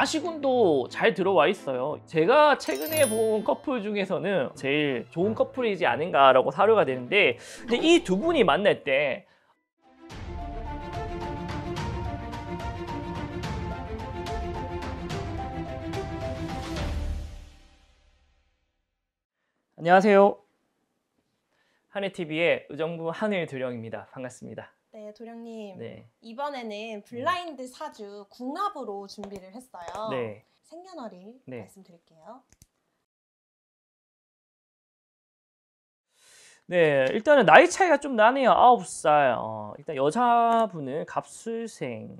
아시군도잘 들어와 있어요 제가 최근에 본 커플 중에서는 제일 좋은 커플이지 않은가라고 사료가 되는데 근데 이두 분이 만날 때 안녕하세요. 한해TV의 의정부 한일두령입니다. 반갑습니다. 도령님. 네. 이번에는 네. 블라인드 사주 궁합으로 준비를 했어요. 네. 생년월일 네. 말씀드릴게요. 네, 일단은 나이 차이가 좀 나네요. 아홉 살. 어, 일단 여자분은 갑술생,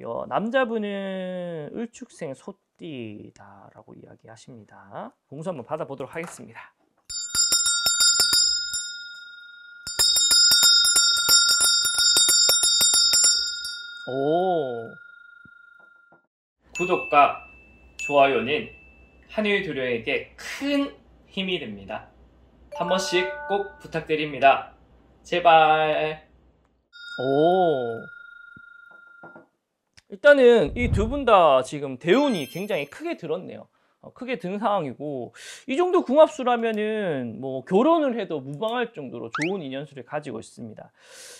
여, 남자분은 을축생 소띠다라고 이야기하십니다. 공수 한번 받아보도록 하겠습니다. 오. 구독과 좋아요는 한의 도료에게 큰 힘이 됩니다. 한 번씩 꼭 부탁드립니다. 제발. 오. 일단은 이 두 분 다 지금 대운이 굉장히 크게 들었네요. 어, 크게 든 상황이고 이 정도 궁합수라면은 뭐 결혼을 해도 무방할 정도로 좋은 인연수를 가지고 있습니다.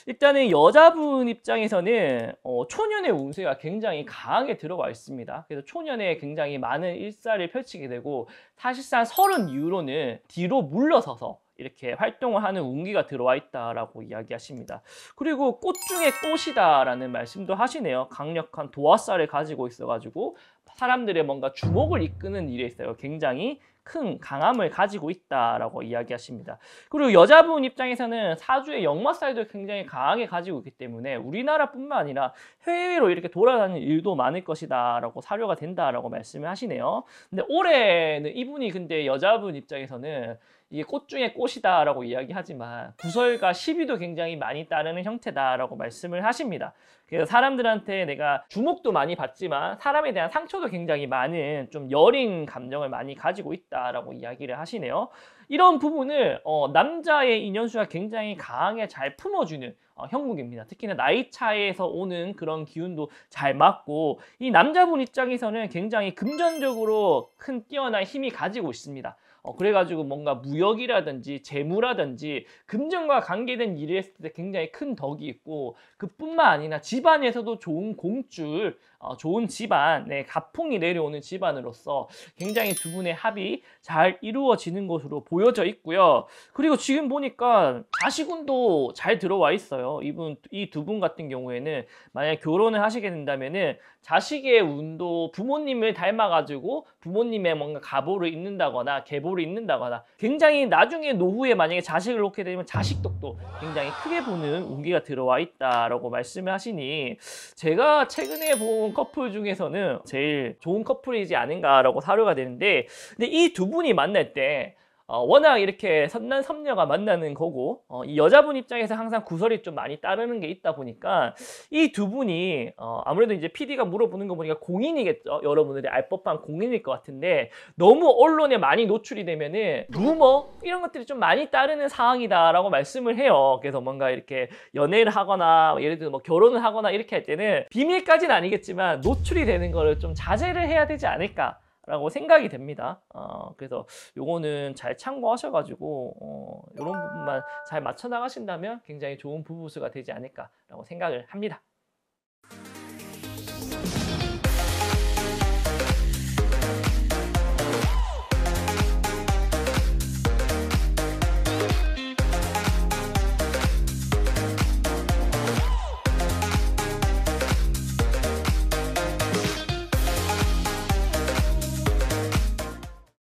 일단은 여자분 입장에서는 어, 초년의 운세가 굉장히 강하게 들어와 있습니다. 그래서 초년에 굉장히 많은 일사를 펼치게 되고 사실상 서른 이후로는 뒤로 물러서서 이렇게 활동을 하는 운기가 들어와 있다라고 이야기하십니다. 그리고 꽃 중에 꽃이다라는 말씀도 하시네요. 강력한 도화살을 가지고 있어가지고 사람들의 뭔가 주목을 이끄는 일에 있어요. 굉장히 큰 강함을 가지고 있다라고 이야기하십니다. 그리고 여자분 입장에서는 사주의 역마살도 굉장히 강하게 가지고 있기 때문에 우리나라뿐만 아니라 해외로 이렇게 돌아다니는 일도 많을 것이다라고 사료가 된다라고 말씀을 하시네요. 근데 올해는 이분이 근데 여자분 입장에서는 이게 꽃 중에 꽃이다라고 이야기하지만 구설과 시비도 굉장히 많이 따르는 형태다라고 말씀을 하십니다. 그래서 사람들한테 내가 주목도 많이 받지만 사람에 대한 상처도 굉장히 많은 좀 여린 감정을 많이 가지고 있다. 있다라고 이야기를 하시네요. 이런 부분을 어, 남자의 인연수가 굉장히 강하게 잘 품어주는 어, 형국입니다. 특히나 나이 차에서 오는 그런 기운도 잘 맞고 이 남자분 입장에서는 굉장히 금전적으로 큰 뛰어난 힘이 가지고 있습니다. 어, 그래가지고 뭔가 무역이라든지 재무라든지 금전과 관계된 일을 했을 때 굉장히 큰 덕이 있고 그뿐만 아니라 집안에서도 좋은 공줄, 어, 좋은 집안, 네, 가풍이 내려오는 집안으로서 굉장히 두 분의 합이 잘 이루어지는 것으로 보입니다. 보여져 있고요. 그리고 지금 보니까 자식운도 잘 들어와 있어요. 이분 이 두 분 같은 경우에는 만약 결혼을 하시게 된다면은 자식의 운도 부모님을 닮아가지고 부모님의 뭔가 가보를 입는다거나 계보를 입는다거나 굉장히 나중에 노후에 만약에 자식을 놓게 되면 자식 덕도 굉장히 크게 보는 운기가 들어와 있다라고 말씀을 하시니 제가 최근에 본 커플 중에서는 제일 좋은 커플이지 않은가라고 사료가 되는데 근데 이 두 분이 만날 때 어, 워낙 이렇게 선남 섬녀가 만나는 거고 어, 이 여자분 입장에서 항상 구설이 좀 많이 따르는 게 있다 보니까 이 두 분이 어, 아무래도 이제 PD가 물어보는 거 보니까 공인이겠죠 여러분들이 알 법한 공인일 것 같은데 너무 언론에 많이 노출이 되면은 루머 이런 것들이 좀 많이 따르는 상황이다라고 말씀을 해요 그래서 뭔가 이렇게 연애를 하거나 뭐 예를 들어 뭐 결혼을 하거나 이렇게 할 때는 비밀까지는 아니겠지만 노출이 되는 거를 좀 자제를 해야 되지 않을까 라고 생각이 됩니다. 어, 그래서 요거는 잘 참고하셔가지고 어, 이런 부분만 잘 맞춰 나가신다면 굉장히 좋은 부부수가 되지 않을까라고 생각을 합니다.